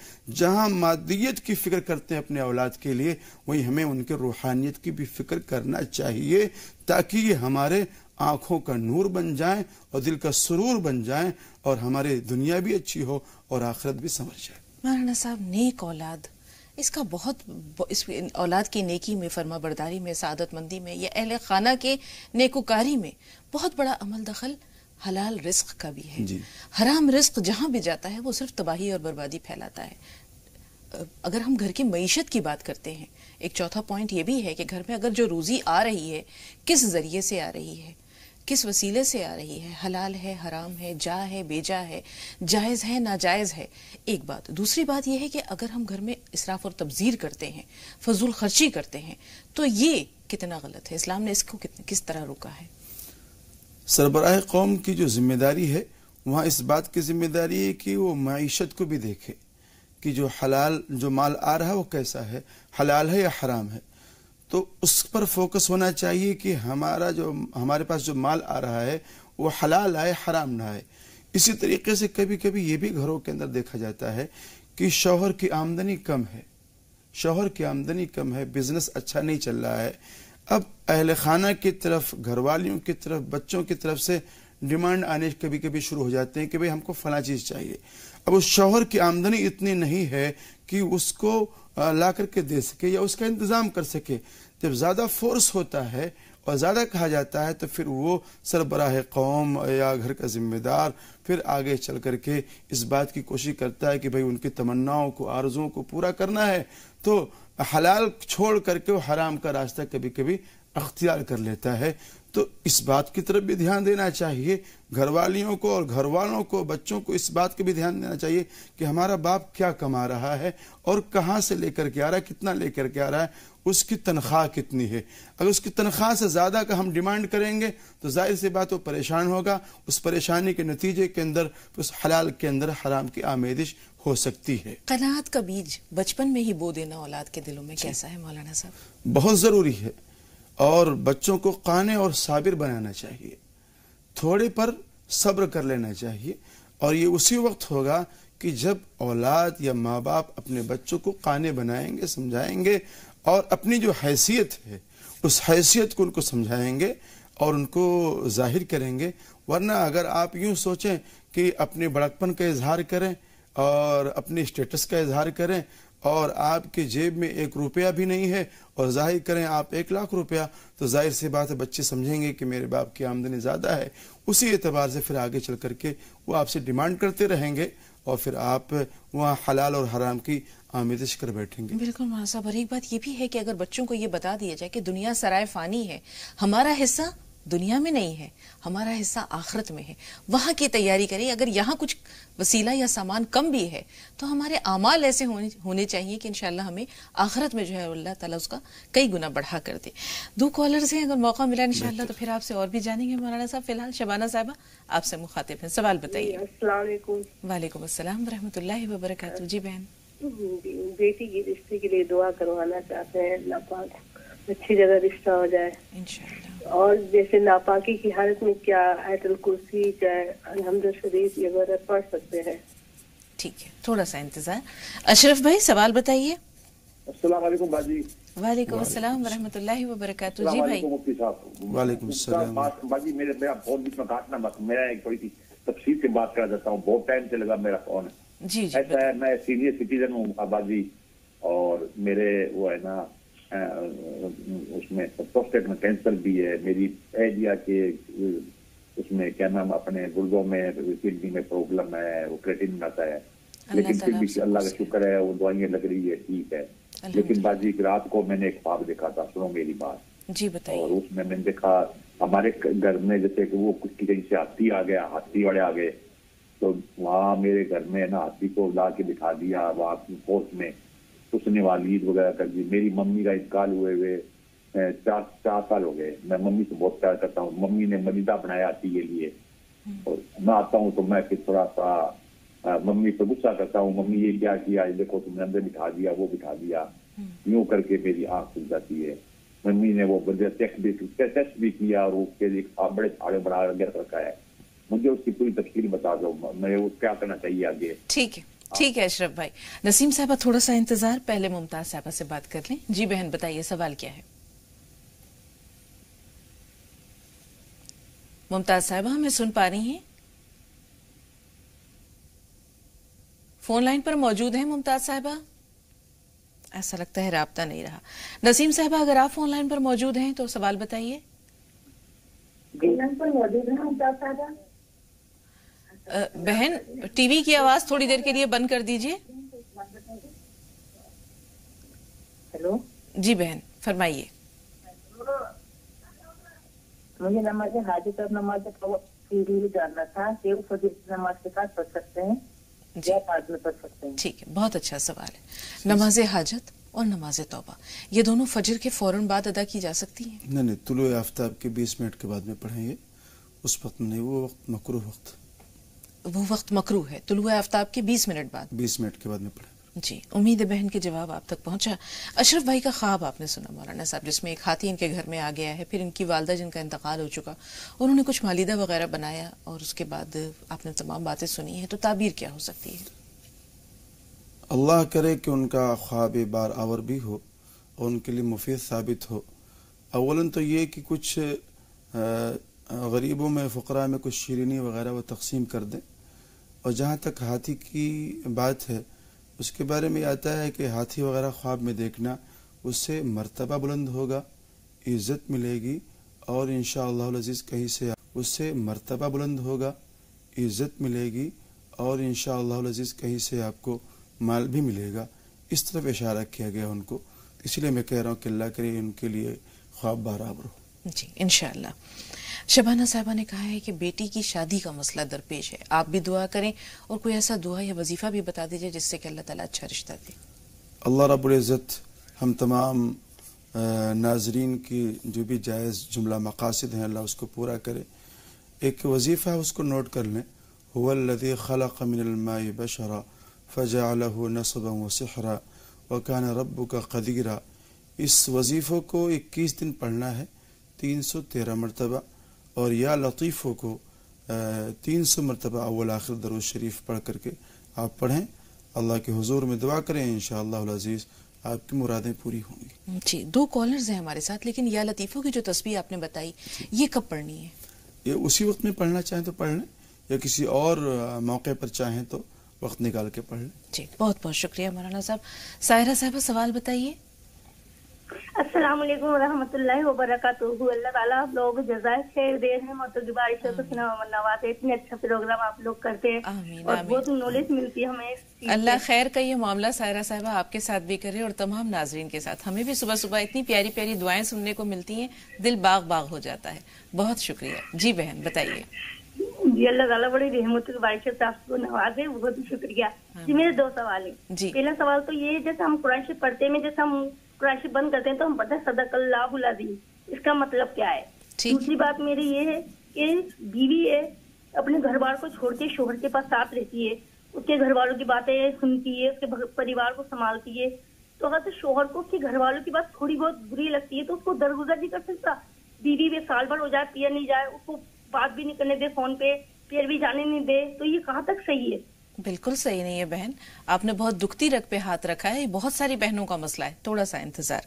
जहां मादियत की फिक्र करते हैं अपने औलाद के लिए वहीं हमें उनके रूहानियत की भी फिक्र करना चाहिए ताकि ये हमारे आंखों का नूर बन जाए और दिल का सुरूर बन जाए और हमारी दुनिया भी अच्छी हो और आखरत भी समझ जाए महाराणा साहब नेक औलाद इसका बहुत इस औलाद की नेकी में फर्मा बरदारी में सादतमंदी में या अहल खाना के नेकोकारी में बहुत बड़ा अमल दखल हलाल रिस्क का भी है हराम रिस्क जहाँ भी जाता है वो सिर्फ तबाही और बर्बादी फैलाता है अगर हम घर की मीशत की बात करते हैं एक चौथा पॉइंट ये भी है कि घर में अगर जो रोज़ी आ रही है किस ज़रिए से आ रही है किस वसीले से आ रही है हलाल है हराम है जा है बेजा है जायज़ है नाजायज़ है एक बात दूसरी बात यह है कि अगर हम घर में इसराफ और तबजीर करते हैं फजूल खर्ची करते हैं तो ये कितना गलत है इस्लाम ने इसको किस तरह रोका है सरबराह कौम की जो जिम्मेदारी है वहाँ इस बात की जिम्मेदारी है कि वो मीशत को भी देखे कि जो हलाल जो माल आ रहा है वो कैसा है हलाल है या हराम है तो उस पर फोकस होना चाहिए कि हमारा जो हमारे पास जो माल आ रहा है वो हलाल आए हराम ना आए इसी तरीके से कभी कभी ये भी घरों के अंदर देखा जाता है कि शोहर की आमदनी कम है शोहर की आमदनी कम है बिजनेस अच्छा नहीं चल रहा है अब अहल खाना की तरफ घर वालियों की तरफ बच्चों की तरफ से डिमांड आने कभी कभी शुरू हो जाते हैं कि भाई हमको फला चीज़ चाहिए अब उस शोहर की आमदनी इतनी नहीं है कि उसको ला करके दे सके या उसका इंतज़ाम कर सके जब ज़्यादा फोर्स होता है और ज़्यादा कहा जाता है तो फिर वो सरबराह कौम या घर का जिम्मेदार फिर आगे चल कर के इस बात की कोशिश करता है कि भाई उनकी तमन्नाओं को आरजुओं को पूरा करना है तो हलाल छोड़ करके वो हराम का रास्ता कभी कभी अख्तियार कर लेता है तो इस बात की तरफ भी ध्यान देना चाहिए घर वालियों को और घर वालों को बच्चों को इस बात का भी ध्यान देना चाहिए कि हमारा बाप क्या कमा रहा है और कहाँ से लेकर के आ रहा है कितना लेकर के आ रहा है उसकी तनख्वाह कितनी है अगर उसकी तनख्वाह से ज़्यादा का हम डिमांड करेंगे तो जाहिर सी बात वो परेशान होगा उस परेशानी के नतीजे के अंदर उस हलाल के अंदर हराम की आमेदिश हो सकती है कनात का बीज बचपन में ही बो देना औलाद के दिलों में कैसा है मौलाना साहब बहुत ज़रूरी है और बच्चों को काने और साबिर बनाना चाहिए थोड़े पर सब्र कर लेना चाहिए और ये उसी वक्त होगा कि जब औलाद या माँ बाप अपने बच्चों को काने बनाएंगे समझाएंगे और अपनी जो हैसियत है उस हैसियत को उनको समझाएंगे और उनको जाहिर करेंगे वरना अगर आप यूं सोचें कि अपने बड़कपन का इजहार करें और अपने स्टेटस का इजहार करें और आपके जेब में एक रुपया भी नहीं है और जाहिर करें आप एक लाख रुपया तो जाहिर सी बात है बच्चे समझेंगे कि मेरे बाप की आमदनी ज़्यादा है उसी एतबार से फिर आगे चल करके वो आपसे डिमांड करते रहेंगे और फिर आप वहाँ हलाल और हराम की आमिदिश कर बैठेंगे बिल्कुल महासाब और एक बात ये भी है कि अगर बच्चों को ये बता दिया जाए कि दुनिया सराय फानी है हमारा हिस्सा दुनिया में नहीं है हमारा हिस्सा आखरत में है वहां की तैयारी करें अगर यहाँ कुछ वसीला या सामान कम भी है तो हमारे अमाल ऐसे होने होने चाहिए कि इन हमें आखरत में जो है अल्लाह ताला उसका कई गुना बढ़ा कर दे दो कॉलर्स हैं अगर मौका मिला इन तो फिर आपसे और भी जानेंगे मौलाना साहब फिलहाल शबाना साहबा आपसे मुखातिब है सवाल बताइए वालेकुम असलम वरहमल वबरक जी बहन बेटी की रिश्ते के लिए दुआ करवाना चाहते हैं अच्छी जगह रिश्ता हो जाए इंशाल्लाह और जैसे नापाकी की हालत में क्या आयतल तो कुर्सी चाहे अलहमद शरीफ ये वगैरह पढ़ सकते हैं ठीक है थोड़ा सा इंतजार अशरफ भाई सवाल बताइए वालेकुम अस्सलाम जी भाई वालेकुम अस्सलाम बाजी मेरे मेरा बीच में काटना मत मेरा एक थोड़ी तफसील से बात करा देता हूँ बहुत टाइम से लगा मेरा फोन जी जी ऐसा है मैं सीनियर सिटीजन हूँ और मेरे वो है ना उसमें प्रोस्टेट में कैंसर भी है मेरी एडिया के उसमें क्या नाम अपने गुर्दों में किडनी में प्रॉब्लम है वो क्रेटिन आता है लेकिन फिर भी अल्लाह का शुक्र है वो दवाइयाँ लग रही है ठीक है लेकिन बाजी रात को मैंने एक ख्वाब देखा था सुनो मेरी बात जी बताइए और उसमें मैंने देखा हमारे घर में जैसे कि वो कुछ कहीं से हाथी आ गया हाथी वाले आ गए तो वहाँ मेरे घर में ना हाथी को ला के दिखा दिया वहाँ कोर्ट में उसने वालीद वगैरह कर दी मेरी मम्मी का इंतकाल हुए हुए चार चार साल हो गए मैं मम्मी से बहुत प्यार करता हूँ मम्मी ने मलिदा बनाया आती के लिए हम्म। और मैं आता हूँ तो मैं फिर थोड़ा सा मम्मी से गुस्सा करता हूँ मम्मी ये क्या किया देखो तुमने अंदर बिठा दिया वो बिठा दिया हम्म। यूं करके मेरी आंख खुल जाती है मम्मी ने वो बंदे टेस्ट भी टेस्ट भी किया और उसके बड़े झाड़े बड़ा रखा है मुझे उसकी पूरी तस्वीर बता दो मैं वो क्या करना चाहिए आगे ठीक है ठीक है अशरफ भाई नसीम साहबा थोड़ा सा इंतजार पहले मुमताज साहबा से बात कर लें जी बहन बताइए सवाल क्या है मुमताज साहबा हमें सुन पा रही हैं फोन लाइन पर मौजूद है मुमताज साहबा ऐसा लगता है रबता नहीं रहा नसीम साहबा अगर आप फोन लाइन पर मौजूद हैं तो सवाल बताइए मुमताज साहबा बहन टीवी की आवाज थोड़ी देर के लिए बंद कर दीजिए हेलो जी बहन फरमाइए मुझे नमाज हाजी साहब नमाज जानना था कि नमाज के साथ पढ़ सकते हैं ठीक है बहुत अच्छा सवाल है नमाज हाजत और नमाज तोबा ये दोनों फजर के फौरन बाद अदा की जा सकती है नहीं नहीं तुलो आफ्ताब के बीस मिनट के बाद में पढ़ेंगे उस वक्त नहीं वो वक्त मकरू वक्त वो वक्त मकरू है तुलु आफ्ताब के बीस मिनट बाद बीस मिनट के बाद में पढ़े जी उम्मीद है बहन के जवाब आप तक पहुंचा अशरफ भाई का ख्वाब आपने सुना मौलाना साहब जिसमें एक हाथी इनके घर में आ गया है फिर इनकी वालदा जिनका इंतकाल हो चुका उन्होंने कुछ मालिदा वगैरह बनाया और उसके बाद आपने तमाम बातें सुनी हैं तो ताबीर क्या हो सकती है अल्लाह करे कि उनका ख्वाब बार आवर भी हो और उनके लिए मुफीद साबित हो अवला तो ये कि कुछ गरीबों में फ़करा में कुछ शीरनी वगैरह वो तकसीम कर दें और जहाँ तक हाथी की बात है उसके बारे में आता है कि हाथी वगैरह ख्वाब में देखना उससे मर्तबा बुलंद होगा इज़्ज़त मिलेगी और इन शज़ीज़ कहीं से उससे मर्तबा बुलंद होगा इज़्ज़त मिलेगी और इन शज़ीज़ कहीं से आपको माल भी मिलेगा इस तरफ इशारा किया गया उनको इसलिए मैं कह रहा हूँ कि अल्लाह करे उनके लिए ख्वाब बराबर हो जी इनशाला शबाना साहबा ने कहा है कि बेटी की शादी का मसला दरपेश है आप भी दुआ करें और कोई ऐसा दुआ या वजीफा भी बता दीजिए जिससे कि अल्लाह ताला अच्छा रिश्ता दे अल्लाह रबुल्ज़त हम तमाम नाजरीन की जो भी जायज़ जुमला मकासद हैं अल्लाह उसको पूरा करे एक वजीफ़ा है उसको नोट कर लें हुदी खलक मिनमाई बशरा फ़जा नसब व सहरा वकान रब का कदीरा इस वजीफ़ों को इक्कीस दिन पढ़ना है तीन सौ तेरह मरतबा और या लतीफ़ों को तीन सौ मरतबा अवल आखिर दरोज शरीफ पढ़ करके आप पढ़ें अल्लाह के हजूर में दुआ करें इन शज़ीज़ आपकी मुरादें पूरी होंगी जी दो कॉलर्स हैं हमारे साथ लेकिन या लतीफ़ों की जो तस्वीर आपने बताई ये कब पढ़नी है ये उसी वक्त में पढ़ना चाहें तो पढ़ लें या किसी और मौके पर चाहें तो वक्त निकाल के पढ़ लें जी बहुत बहुत शुक्रिया मौलाना साहब सायरा साहबा सवाल बताइए असलम वरहमतुल्लाहि वबरकातुहू अल्लाह खैर का ये मामला सायरा साहबा आपके साथ भी करे और तमाम नाजरीन के साथ हमें भी सुबह सुबह इतनी प्यारी प्यारी दुआएं सुनने को मिलती है दिल बाग बाग हो जाता है बहुत शुक्रिया जी बहन बताइए जी अल्लाह ताला बड़ी रहमत बारिश आपको नवाजे बहुत शुक्रिया जी मेरे दो सवाल है पहला सवाल तो ये जैसे हम कुरान शरीफ पढ़ते में जैसे हम कुराशी बंद करते हैं तो हम बता कल लाभ बुला दी इसका मतलब क्या है दूसरी बात मेरी ये है कि बीवी है अपने घर बार को छोड़ के शोहर के पास साथ रहती है उसके घर वालों की बातें सुनती है उसके परिवार को संभालती है तो अगर तो शोहर को उसके घर वालों की बात थोड़ी बहुत बुरी लगती है तो उसको दरगुजर नहीं कर सकता बीवी वे साल भर हो जाए पिया नहीं जाए उसको बात भी नहीं करने दे फोन पे पियर भी जाने नहीं दे तो ये कहाँ तक सही है बिल्कुल सही नहीं है बहन आपने बहुत दुखती रख पे हाथ रखा है ये बहुत सारी बहनों का मसला है थोड़ा सा इंतजार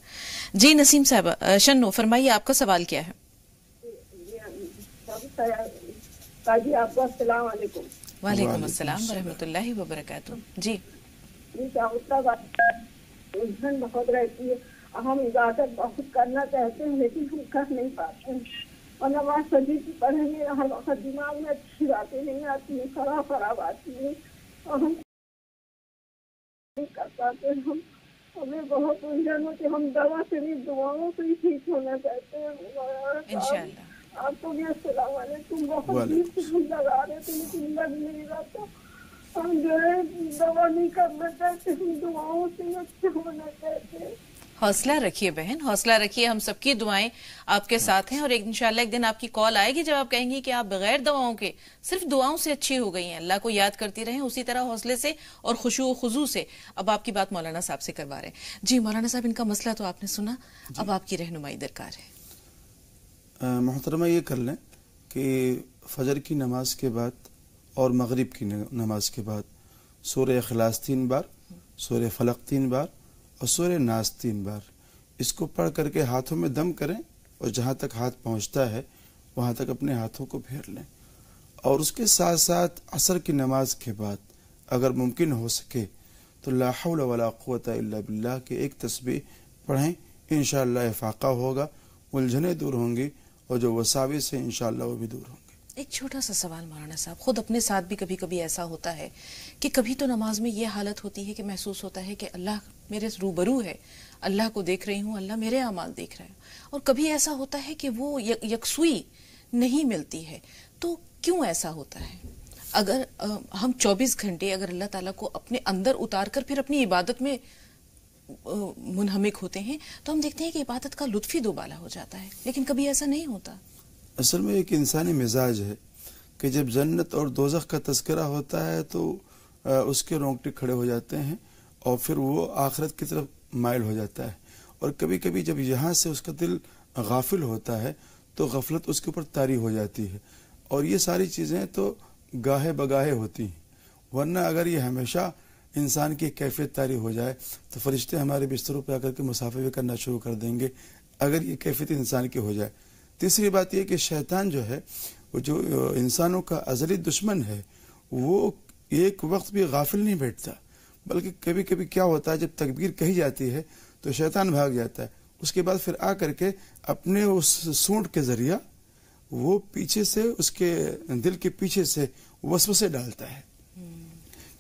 जी नसीम साहब शन्नो फरमाइए आपका सवाल क्या है वालेकुम अस्सलाम वरहमतुल्लाहि व जी बहुत रहती है हम इबादत बहुत करना चाहते हैं लेकिन हम कर नहीं पाते और नवाज सभी की पढ़ेंगे हर वक्त दिमाग में अच्छी बातें नहीं आती है खराब खराब आती है हम हमें बहुत उलझन होती हम दवा से भी दुआओं से ही ठीक होना चाहते हैं आपको भी अस्सलाम वालेकुम बहुत हम लगा रहे थे लेकिन लग नहीं रहा था हम जो है दवा नहीं करना चाहते हम दुआओं से अच्छे होना चाहते हैं हौसला रखिए बहन हौसला रखिए हम सबकी दुआएं आपके साथ हैं और एक इंशाल्लाह एक दिन आपकी कॉल आएगी जब आप कहेंगी कि आप बगैर दवाओं के सिर्फ दुआओं से अच्छी हो गई हैं अल्लाह को याद करती रहें उसी तरह हौसले से और खुशू खुजू से अब आपकी बात मौलाना साहब से करवा रहे हैं जी मौलाना साहब इनका मसला तो आपने सुना अब आपकी रहनुमाई दरकार है मोहतरमा ये कर लें कि फजर की नमाज के बाद और मगरब की नमाज के बाद शोर अखलास तीन बार शोर फलक तीन बार और सूर्य नाश तीन बार इसको पढ़ करके हाथों में दम करें और जहाँ तक हाथ पहुँचता है वहाँ तक अपने हाथों को फेर लें और उसके साथ साथ असर की नमाज के बाद अगर मुमकिन हो सके तो लाहौलवालात बिल्ला के एक तस्वीर पढ़ें इन इफाका होगा उलझने दूर होंगी और जो वसावी से इनशाला वो भी दूर होंगी एक छोटा सा सवाल मौलाना साहब खुद अपने साथ भी कभी कभी ऐसा होता है कि कभी तो नमाज में ये हालत होती है कि महसूस होता है कि अल्लाह मेरे रूबरू है अल्लाह को देख रही हूँ अल्लाह मेरे अमाल देख रहा है और कभी ऐसा होता है कि वो यकसुई नहीं मिलती है तो क्यों ऐसा होता है अगर आ, हम 24 घंटे अगर अल्लाह ताला को अपने अंदर उतार कर फिर अपनी इबादत में मुनहमिक होते हैं तो हम देखते हैं कि इबादत का लुत्फ ही दोबाला हो जाता है लेकिन कभी ऐसा नहीं होता असल में एक इंसानी मिजाज है कि जब जन्नत और दोजख का तस्करा होता है तो उसके रोंगटे खड़े हो जाते हैं और फिर वो आखरत की तरफ माइल हो जाता है और कभी कभी जब यहाँ से उसका दिल गाफिल होता है तो गफलत उसके ऊपर तारी हो जाती है और ये सारी चीज़ें तो गाहे बगाहे होती हैं वरना अगर ये हमेशा इंसान की कैफियत तारी हो जाए तो फरिश्ते हमारे बिस्तरों पर आकर के मुसाफे करना शुरू कर देंगे अगर ये कैफियत इंसान की हो जाए तीसरी बात यह कि शैतान जो है वो जो इंसानों का अजली दुश्मन है वो एक वक्त भी गाफिल नहीं बैठता बल्कि कभी कभी क्या होता है जब तकबीर कही जाती है तो शैतान भाग जाता है उसके बाद फिर आ करके अपने उस सूट के जरिया वो पीछे से उसके दिल के पीछे से वसवसे डालता है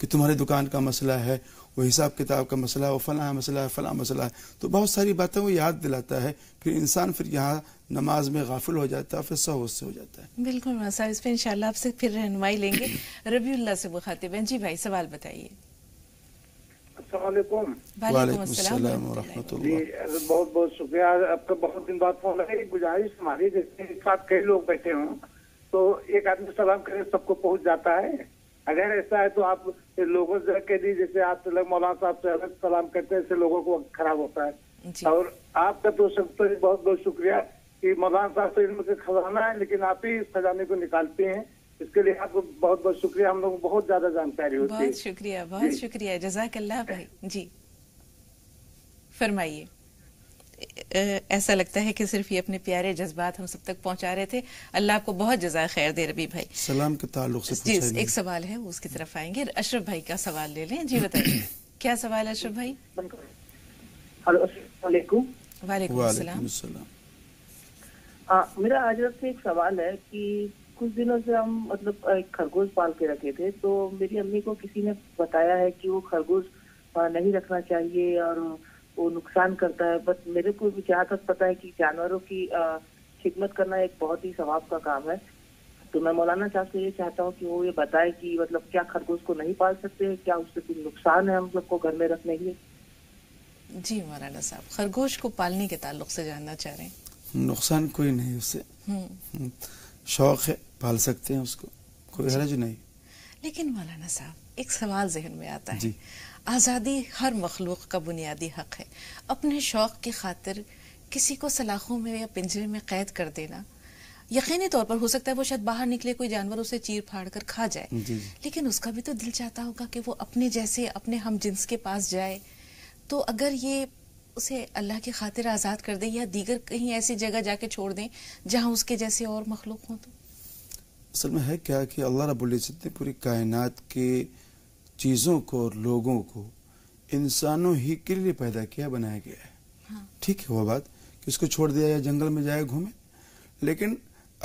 कि तुम्हारी दुकान का मसला है वो हिसाब किताब का मसला है वो फला मसला है फला मसला है तो बहुत सारी बातें वो याद दिलाता है फिर इंसान फिर यहाँ नमाज में गाफिल हो जाता है फिर सौ उससे हो जाता है बिल्कुल इस पर इंशाल्लाह आपसे फिर रहनमाई लेंगे रबीउल्ला से मुखातिब हैं हाँ जी भाई सवाल बताइए बहुत बहुत शुक्रिया आपका बहुत दिन बाद फोन लगा गुजारिश हमारी जैसे साथ कई लोग बैठे हों तो एक आदमी सलाम करे सबको पहुंच जाता है अगर ऐसा है तो आप लोगों से कह दीजिए जैसे आप तो मौलाना साहब से अलग सलाम करते हैं ऐसे लोगों को खराब होता है और आपका तो सबसे तो बहुत बहुत शुक्रिया कि मौलाना साहब तो इनमें से खजाना है लेकिन आप ही इस खजाने को निकालते हैं इसके लिए आपको बहुत बहुत शुक्रिया हम लोग बहुत ज्यादा जानकारी होती है बहुत शुक्रिया बहुत शुक्रिया जजाकल्ला भाई जी फरमाइए ऐसा लगता है कि सिर्फ ये अपने प्यारे जज्बात हम सब तक पहुंचा रहे थे अल्लाह आपको बहुत जजा खैर दे रबी भाई सलाम के ताल्लुक से जी एक सवाल है वो उसकी तरफ आएंगे अशरफ भाई का सवाल ले लें जी बताइए *coughs* क्या सवाल है अशरफ भाई वालेकुम मेरा आज से एक सवाल है कि कुछ दिनों से हम मतलब एक खरगोश पाल के रखे थे तो मेरी अम्मी को किसी ने बताया है कि वो खरगोश नहीं रखना चाहिए और वो नुकसान करता है बट मेरे को भी जहाँ तक पता है कि जानवरों की खिदमत करना एक बहुत ही स्वभाव का काम है तो मैं मौलाना साहब से ये चाहता हूँ कि वो ये बताए कि मतलब क्या खरगोश को नहीं पाल सकते हैं क्या उससे कुछ नुकसान है हम सबको घर में रखने के जी मौलाना साहब खरगोश को पालने के ताल्लुक से जानना चाह रहे हैं नुकसान कोई नहीं उससे हम्म। शौक है पाल सकते हैं उसको कोई हरज नहीं लेकिन मौलाना साहब एक सवाल जहन में आता है आज़ादी हर मखलूक का बुनियादी हक है अपने शौक़ की खातिर किसी को सलाखों में या पिंजरे में कैद कर देना यकीनी तौर पर हो सकता है वो शायद बाहर निकले कोई जानवर उसे चीर फाड़ कर खा जाए लेकिन उसका भी तो दिल चाहता होगा कि वो अपने जैसे अपने हम जिन्स के पास जाए तो अगर ये उसे अल्लाह की खातिर आज़ाद कर दें या दीगर कहीं ऐसी जगह जाके छोड़ दें जहाँ उसके जैसे और मखलूक हों तो असल में है क्या कि अल्लाह रबुल्ज़त ने पूरी कायनात के चीज़ों को और लोगों को इंसानों ही के लिए पैदा किया बनाया गया है हाँ। ठीक है वह बात कि उसको छोड़ दिया या जंगल में जाए घूमे लेकिन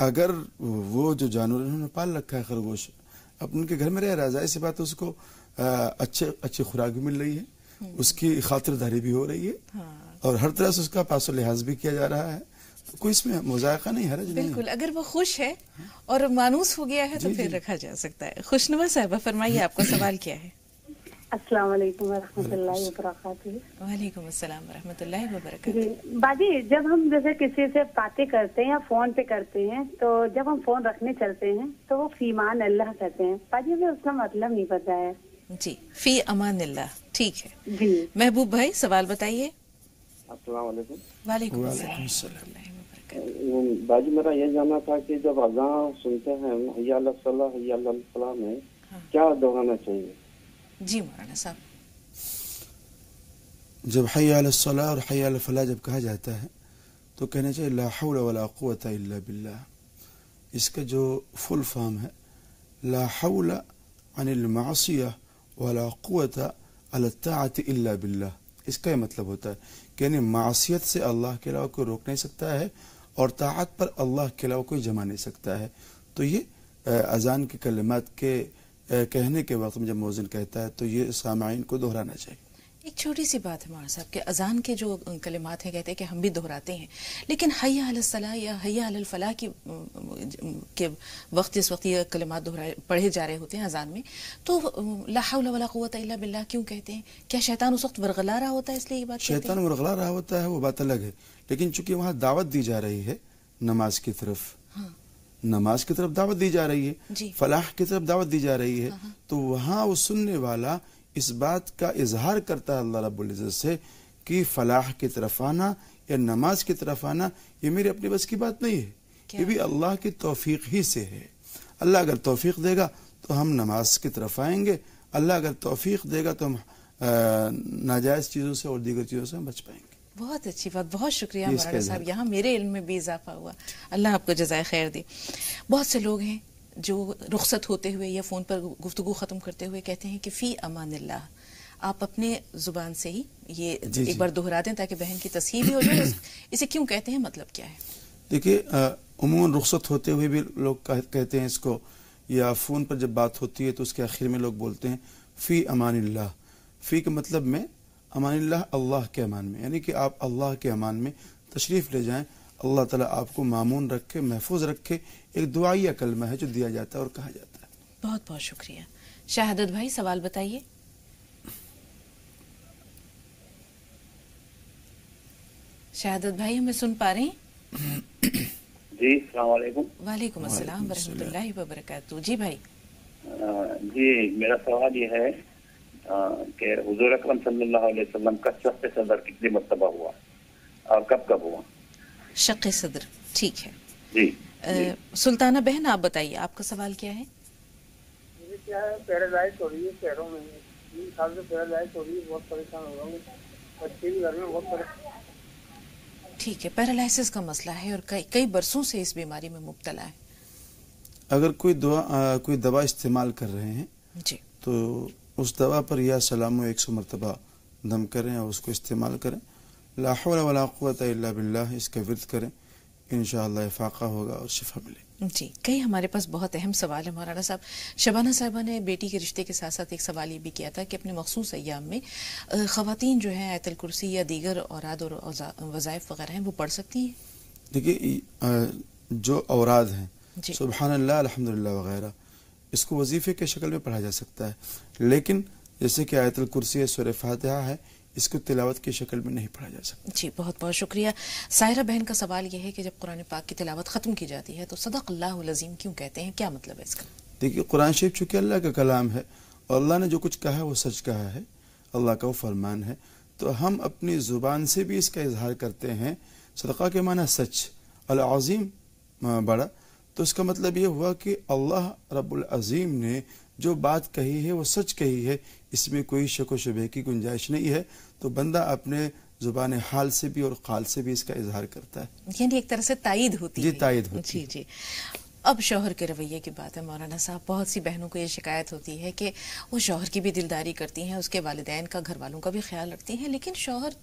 अगर वो जो जानवर उन्होंने पाल रखा है खरगोश अब उनके घर में रह रहा जाहिर ऐसी बात उसको आ, अच्छे अच्छी खुराक भी मिल रही है हम्म। उसकी खातिरदारी भी हो रही है हाँ। और हर तरह से उसका पासो लिहाज भी किया जा रहा है कोई इसमें मुजायका नहीं हरज नहीं बिल्कुल अगर वो खुश है और मानूस हो गया है तो फिर रखा जा सकता है खुशनुमा साहबा फरमाइए आपका सवाल क्या है अस्सलाम वालेकुम वरहमतुल्लाहि अस्सलाम बाजी जब हम जैसे किसी से बातें करते हैं या फोन पे करते हैं तो जब हम फोन रखने चलते हैं तो वो फीमान अल्लाह कहते हैं बाजी हमें उसका मतलब नहीं पता है जी फी अमान अल्लाह ठीक है जी महबूब भाई सवाल बताइए वालेकुम हम्म, बाजी मेरा ये जानना था कि जब अजान सुनते हैं हयाल्ला में हाँ। क्या दोहराना चाहिए जी मौलाना साहब जब हयाल्ला और हयाल्ला जब कहा जाता है तो कहना चाहिए लाहौल बिल्ला इसका जो फुल फॉर्म है लाहौल अनिलमासिया वलाक़वत बिल्ला इसका मतलब होता है कि यानी मासीत से अल्लाह के अलावा कोई रोक नहीं सकता है और ताक़त पर अल्लाह के अलावा कोई जमा नहीं सकता है तो ये अजान के कलमत के कहने के वक्त में जब मोजन कहता है तो ये सामाइन को दोहराना चाहिए एक छोटी सी बात है साहब के अजान के जो कलिमात हैं कहते हैं कि हम भी दोहराते हैं लेकिन हया अलसला या हया अलफलाह की के वक्त जिस वक्त ये कलिमात दोहराए पढ़े जा रहे होते हैं अजान में तो लाहत बिल्ला क्यों कहते हैं क्या शैतान उस वक्त वरगला रहा होता है इसलिए ये बात शैतान वरगला रहा होता है वो बात अलग है लेकिन चूंकि वहाँ दावत दी जा रही है नमाज की तरफ हाँ। नमाज की तरफ दावत दी जा रही है फलाह की तरफ दावत दी जा रही है हाँ, हाँ। तो वहाँ वो सुनने वाला इस बात का इजहार करता है अल्लाह रब्ज़त से कि फलाह की तरफ आना या नमाज की तरफ आना ये मेरे अपने बस की बात नहीं है ये भी अल्लाह की तोफ़ी ही से है अल्लाह अगर तोफ़ी देगा तो हम नमाज की तरफ आएंगे अल्लाह अगर तोफीक देगा तो हम नाजायज़ चीज़ों से और दीगर चीज़ों से हम बच पाएंगे बहुत अच्छी बात बहुत शुक्रिया साहब यहाँ मेरे इल्म में भी इजाफा हुआ अल्लाह आपको जजाय खैर दी बहुत से लोग हैं जो रुखसत होते हुए या फ़ोन पर गुफ्तु ख़त्म करते हुए कहते हैं कि फ़ी अमान ला आप अपने ज़ुबान से ही ये जी, एक जी. बार दोहरा दें ताकि बहन की तस्हीर भी हो जाए *coughs* इसे क्यों कहते हैं मतलब क्या है देखिए उमूमन रुखसत होते हुए भी लोग कहते हैं इसको या फ़ोन पर जब बात होती है तो उसके आखिर में लोग बोलते हैं फ़ी अमान फ़ी के मतलब में अमान अल्लाह के अमान में यानी कि आप अल्लाह के अमान में तशरीफ़ ले जाएँ अल्लाह ताला आपको मामून रखे महफूज रखे एक दुआई कलमा है जो दिया जाता है और कहा जाता है बहुत बहुत शुक्रिया शहादत भाई सवाल बताइए शहादत भाई हमें सुन पा रहे जी वालेकुम अस्सलाम वरहमतुल्लाहि जी भाई जी मेरा सवाल ये है कि हजूर अक्रम सल्लल्लाहु अलैहि वसल्लम का शख्स सदर कितनी मरतबा हुआ और कब कब हुआ शक सदर ठीक है जी, जी। सुल्ताना बहन आप बताइए आपका सवाल क्या है क्या है पैरालाइज हो रही है में तीन साल से पैरालाइज हो रही है बहुत परेशान हो रहा हूँ घर में बहुत परेशान ठीक है पैरालिसिस का मसला है और कई कई बरसों से इस बीमारी में मुबतला है अगर कोई दवा कोई दवा इस्तेमाल कर रहे हैं जी तो उस दवा पर या सलाम एक सौ मरतबा दम करें और उसको इस्तेमाल करें लाहौल वलाक़वत बिल्ला इसका विरत करें इन फाका होगा और शिफा मिले जी कई हमारे पास बहुत अहम सवाल है मौलाना साहब शबाना साहबा ने बेटी के रिश्ते के साथ साथ एक सवाल ये भी किया था कि अपने मखसूस अयाम में ख़वान जो है आयतल कुर्सी या दीगर औराद और वज़ायफ़ वगैरह हैं वो पढ़ सकती हैं देखिए जो औरद हैं सुबहानल्ला अलहमदिल्ला वगैरह इसको वजीफ़े के शक्ल में पढ़ा जा सकता है लेकिन जैसे कि आयतल कुर्सी है सुर फातहा है इसको तिलावत की शक्ल में नहीं पढ़ा जा सकता जी बहुत बहुत शुक्रिया सायरा बहन का सवाल यह है कि जब कुरान पाक की तिलावत ख़त्म की जाती है तो सदक अल्लाजीम क्यों कहते हैं क्या मतलब है इसका देखिए कुरान शरीफ चूंकि अल्लाह का कलाम है और अल्लाह ने जो कुछ कहा है वो सच कहा है अल्लाह का वो फरमान है तो हम अपनी ज़ुबान से भी इसका इजहार करते हैं सदका के माना सच अलाजीम बड़ा तो इसका मतलब ये हुआ कि अल्लाह रब्ज़ीम ने जो बात कही है वो सच कही है इसमें कोई शक व शुबे की गुंजाइश नहीं है तो बंदा अपने जुबान हाल से भी और खाल से भी इसका इजहार करता है यानी एक तरह से तायद होती जी, है तायद होती जी जी अब शोहर के रवैये की बात है मौलाना साहब बहुत सी बहनों को ये शिकायत होती है कि वो शोहर की भी दिलदारी करती हैं उसके वालदेन का घर वालों का भी ख्याल रखती हैं लेकिन शोहर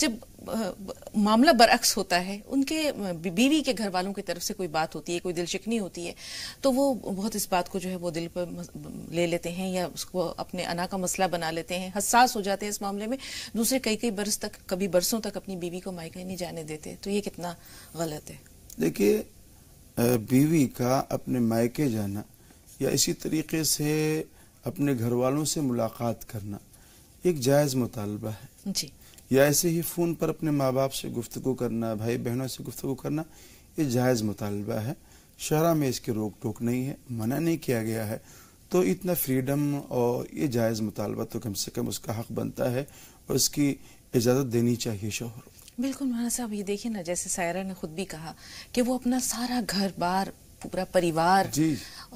जब मामला बरअक्स होता है उनके बीवी के घर वालों की तरफ से कोई बात होती है कोई दिल शिकनी होती है तो वो बहुत इस बात को जो है वो दिल पर ले लेते हैं या उसको अपने अना का मसला बना लेते हैं हसास हो जाते हैं इस मामले में दूसरे कई कई बरस तक कभी बरसों तक अपनी बीवी को मायके नहीं जाने देते तो ये कितना गलत है देखिए बीवी का अपने मायके जाना या इसी तरीके से अपने घर वालों से मुलाकात करना एक जायज़ मुतालबा है जी या ऐसे ही फ़ोन पर अपने माँ बाप से गुफ्तु करना भाई बहनों से गुफ्तु करना ये जायज़ मुतालबा है शहरा में इसकी रोक टोक नहीं है मना नहीं किया गया है तो इतना फ्रीडम और ये जायज़ मुतालबा तो कम से कम उसका हक बनता है और उसकी इजाज़त देनी चाहिए शोहर बिल्कुल माना साहब ये देखिए ना जैसे सायरा ने खुद भी कहा कि वो अपना सारा घर बार पूरा परिवार जी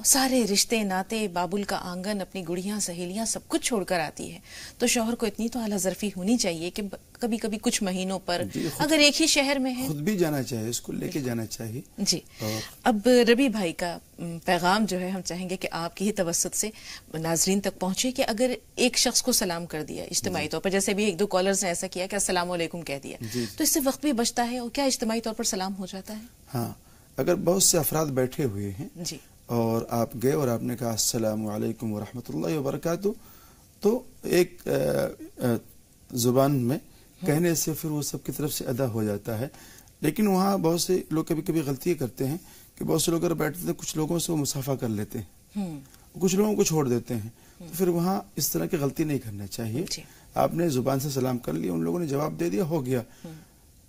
सारे रिश्ते नाते बाबुल का आंगन अपनी गुड़िया सहेलियाँ सब कुछ छोड़कर आती है तो शोहर को इतनी तो आला जरफी होनी चाहिए कि कभी कभी कुछ महीनों पर अगर एक ही शहर में है खुद भी जाना चाहिए उसको लेके जाना चाहिए जी अब रबी भाई का पैगाम जो है हम चाहेंगे कि आपकी ही तवसत से नाजरीन तक पहुंचे कि अगर एक शख्स को सलाम कर दिया इज्तमाही तौर पर जैसे भी एक दो कॉलर ने ऐसा किया कि असलम कह दिया तो इससे वक्त भी बचता है और क्या इज्तमाही तौर पर सलाम हो जाता है हाँ अगर बहुत से अफराद बैठे हुए हैं जी और आप गए और आपने कहा असलकम वरम रहमतुल्लाहि तो एक ज़ुबान में हाँ। कहने से फिर वो सब की तरफ से अदा हो जाता है लेकिन वहाँ बहुत से लोग कभी कभी गलतियाँ करते हैं कि बहुत से लोग अगर बैठते हैं तो कुछ लोगों से वो मुसाफा कर लेते हैं हम्म। कुछ लोगों को छोड़ देते हैं हम्म। तो फिर वहाँ इस तरह की गलती नहीं करना चाहिए आपने ज़ुबान से सलाम कर लिया उन लोगों ने जवाब दे दिया हो गया हम्म।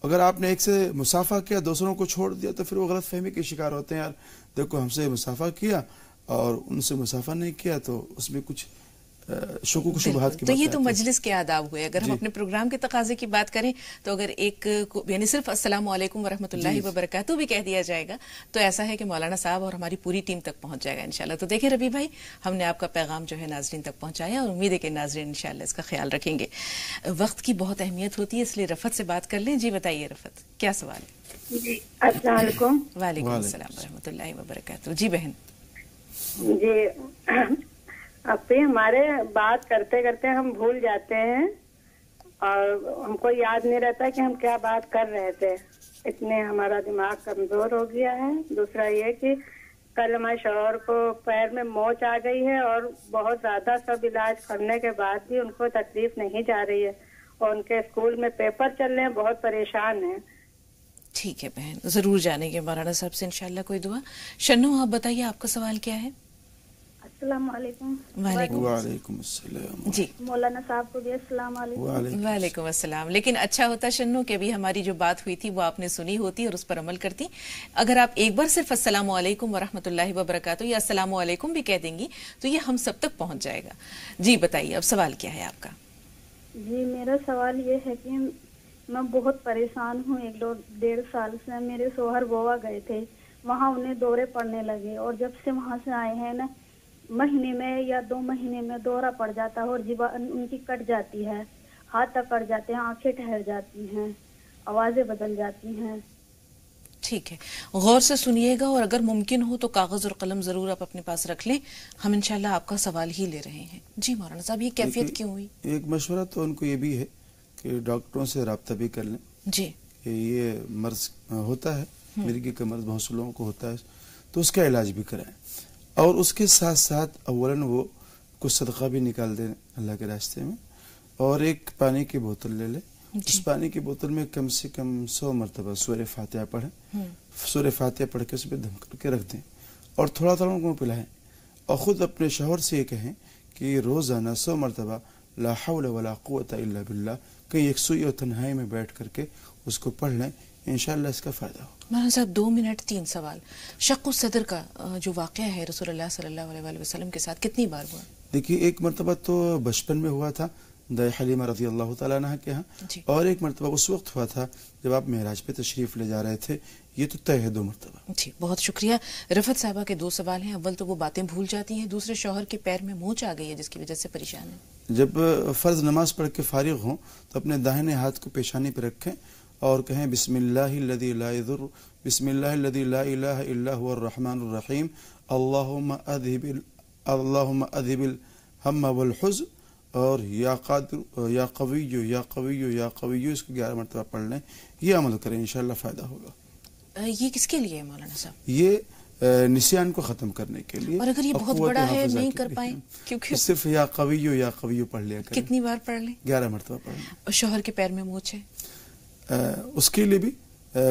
अगर आपने एक से मुसाफा किया दूसरों को छोड़ दिया तो फिर वो गलत फहमी के शिकार होते हैं यार देखो हमसे मुसाफा किया और उनसे मुसाफा नहीं किया तो उसमें कुछ शकूक तो शुबहत की तो ये तो मजलिस के आदाब हुए अगर हम अपने प्रोग्राम के तकाजे की बात करें तो अगर एक यानी सिर्फ असलम वरहमतुल्लाहि वबरकातु भी कह दिया जाएगा तो ऐसा है कि मौलाना साहब और हमारी पूरी टीम तक पहुंच जाएगा इंशाल्लाह तो देखिए रबी भाई हमने आपका पैगाम जो है नाजरीन तक पहुंचाया और उम्मीद है कि नाजरीन इंशाल्लाह इसका ख्याल रखेंगे वक्त की बहुत अहमियत होती है इसलिए रफत से बात कर लें जी बताइए रफत क्या सवाल है वरहमत वरहमतुल्लाहि वबरकातु जी बहन जी अब भी हमारे बात करते करते हम भूल जाते हैं और हमको याद नहीं रहता कि हम क्या बात कर रहे थे इतने हमारा दिमाग कमजोर हो गया है दूसरा ये कि कल हमारे शोहर को पैर में मोच आ गई है और बहुत ज्यादा सब इलाज करने के बाद भी उनको तकलीफ नहीं जा रही है और उनके स्कूल में पेपर चल रहे हैं बहुत परेशान है ठीक है बहन जरूर जानेंगे महाराणा साहब से इनशाला कोई दुआ शनु आप बताइए आपका सवाल क्या है वालेकुम अस्सलाम लेकिन अच्छा होता शन्नो कि अभी हमारी जो बात हुई थी वो आपने सुनी होती और उस पर अमल करती अगर आप एक बार सिर्फ अस्सलाम वालेकुम वरहमतुल्लाहि वबरकातु या अस्सलाम वालेकुम भी कह देंगी तो ये हम सब तक पहुंच जाएगा जी बताइए अब सवाल क्या है आपका जी मेरा सवाल ये है कि मैं बहुत परेशान हूँ एक दो डेढ़ साल से मेरे सोहर गोवा गए थे वहाँ उन्हें दौरे पड़ने लगे और जब से वहाँ से आए हैं ना महीने में या दो महीने में दौरा पड़ जाता है और जीवन उनकी कट जाती है हाथ अकड़ जाते हैं आंखें ठहर जाती हैं आवाज़ें बदल जाती हैं ठीक है गौर से सुनिएगा और अगर मुमकिन हो तो कागज़ और कलम ज़रूर आप अपने पास रख लें हम इंशाल्लाह आपका सवाल ही ले रहे हैं जी मौलाना साहब ये कैफियत क्यों हुई एक मशवरा तो उनको ये भी है कि डॉक्टरों से रबता भी कर लें जी ये मर्ज होता है मिर्गी हम्म। का मर्ज बहुत से लोगों को होता है तो उसका इलाज भी कराएं और उसके साथ साथ अवला वो कुछ सदका भी निकाल दे अल्लाह के रास्ते में और एक पानी की बोतल ले ले उस पानी की बोतल में कम से कम सौ मरतबा सूर्य फातह पढ़े हम्म। सूर फातह पढ़ के उसमें धमक करके रख दें और थोड़ा थोड़ा उनको पिलाएं और ख़ुद अपने शोहर से ये कहें कि रोज़ाना सौ मरतबा लाहौल वलाक़ुत बिल्ला कहीं एक सुई और तन्हाई में बैठ करके उसको पढ़ लें इंशाल्लाह इसका फ़ायदा हो माना साहब दो मिनट तीन सवाल शक सदर का जो वाक़ है रसोल्ला सल्ला के साथ कितनी बार हुआ देखिए एक मरतबा तो बचपन में हुआ था दया हलीमा रजी अल्लाह तह के यहाँ और एक मरतबा उस वक्त हुआ था जब आप महराज पे तशरीफ़ ले जा रहे थे ये तो तय है दो मरतबा जी बहुत शुक्रिया रफत साहबा के दो सवाल हैं अव्वल तो वो बातें भूल जाती हैं दूसरे शोहर के पैर में मोच आ गई है जिसकी वजह से परेशान है जब फ़र्ज नमाज पढ़ के फारिग हों तो अपने दाहिने हाथ को पेशानी पर रखें और कहें बिसमिल्लादीर बिसमिल्लादीम अल्लाम अदिबिल हम वलहज़ और या कवियो या कवियो या कवियो इसको ग्यारह मरतबा पढ़ लें ये अमल करें इन फ़ायदा होगा ये किसके लिए है मौलाना साहब ये निशान को ख़त्म करने के लिए और अगर ये बहुत बड़ा है नहीं कर पाए क्योंकि तो सिर्फ या कवियो या कवियो पढ़ लिया कितनी बार पढ़ लें ग्यारह मरतबा पढ़ लें शोहर के पैर में मोच है उसके लिए भी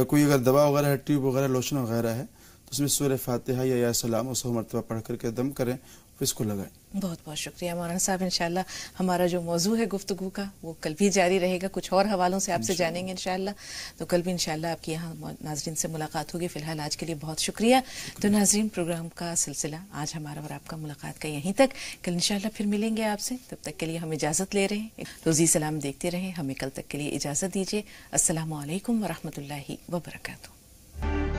कोई अगर दवा वगैरह है ट्यूब वगैरह लोशन वगैरह है तो उसमें सूर्य फातिहा या सलाम उसको मरतबा पढ़ करके दम करें इसको लगाएं बहुत बहुत शुक्रिया मौलाना साहब इंशाल्लाह हमारा जो मौजू है गुफ्तु का वो कल भी जारी रहेगा कुछ और हवालों से आपसे जानेंगे इंशाल्लाह तो कल भी इंशाल्लाह आपकी यहाँ नाजरीन से मुलाकात होगी फिलहाल आज के लिए बहुत शुक्रिया तो नाजरीन प्रोग्राम का सिलसिला आज हमारा और आपका मुलाकात का यहीं तक कल इंशाल्लाह फिर मिलेंगे आपसे तब तक के लिए हम इजाज़त ले रहे हैं रोज़ी सलाम देखते रहें हमें कल तक के लिए इजाज़त दीजिए वरहमत वरहमल वबरकू